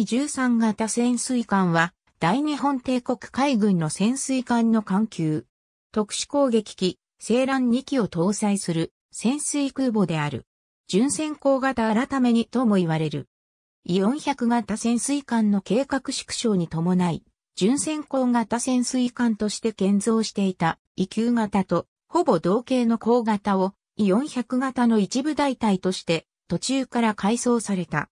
移13型潜水艦は、大日本帝国海軍の潜水艦の艦級。特殊攻撃機、セーラン2機を搭載する潜水空母である。巡潜航型改めにとも言われる。イ400型潜水艦の計画縮小に伴い、巡潜航型潜水艦として建造していた、E 級型と、ほぼ同型の航型を、イ400型の一部代替として、途中から改装された。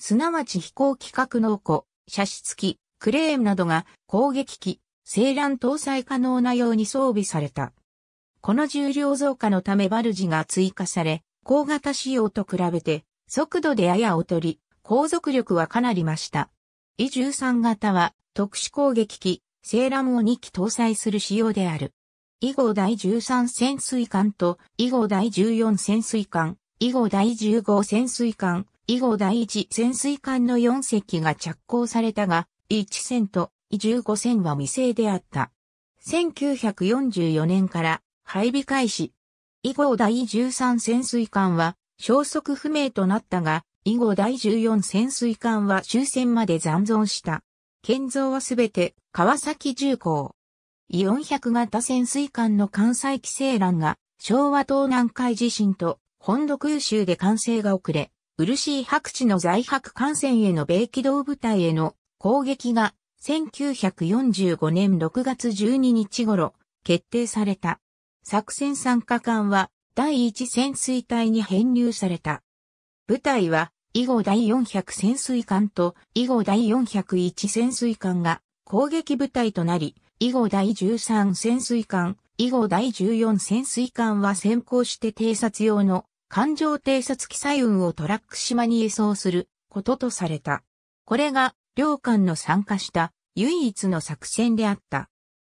すなわち飛行機格納庫、射出機、クレーンなどが攻撃機、精卵搭載可能なように装備された。この重量増加のためバルジが追加され、高型仕様と比べて速度でやや劣り、航続力はかなり増した。E13 型は特殊攻撃機、セーラムを2機搭載する仕様である。以後第13潜水艦と以後第14潜水艦、以後第15潜水艦、以後第一潜水艦の4隻が着工されたが、1船と15船は未成であった。1944年から配備開始。以後第13潜水艦は消息不明となったが、以後第14潜水艦は終戦まで残存した。建造はすべて川崎重工。400型潜水艦の関西規制欄が昭和東南海地震と本土空襲で完成が遅れ、漆白地の在白艦船への米機動部隊への攻撃が1945年6月12日頃決定された。作戦参加艦は第一潜水隊に編入された。部隊は以後第400潜水艦と以後第401潜水艦が攻撃部隊となり、以後第13潜水艦、以後第14潜水艦は先行して偵察用の環状偵察機載運をトラック島に輸送することとされた。これが両艦の参加した唯一の作戦であった。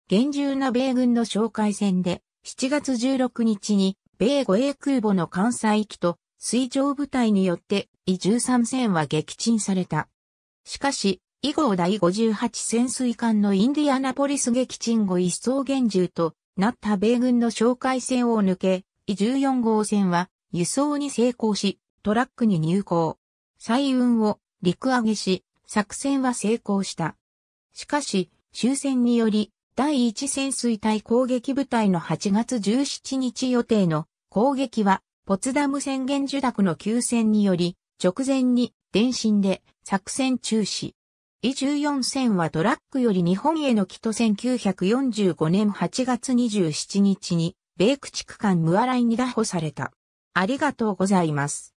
厳重な米軍の紹介戦で7月16日に米護衛空母の艦載機と水上部隊によってイ13戦は撃沈された。しかし、以後第58潜水艦のインディアナポリス撃沈後一層厳重となった米軍の紹介戦を抜け、イ14号戦は輸送に成功し、トラックに入港。再運を陸揚げし、作戦は成功した。しかし、終戦により、第一潜水隊攻撃部隊の8月17日予定の攻撃は、ポツダム宣言受諾の休戦により、直前に電信で作戦中止。E14 戦はトラックより日本への帰途1945年8月27日に、米駆逐艦ムアライに打破された。ありがとうございます。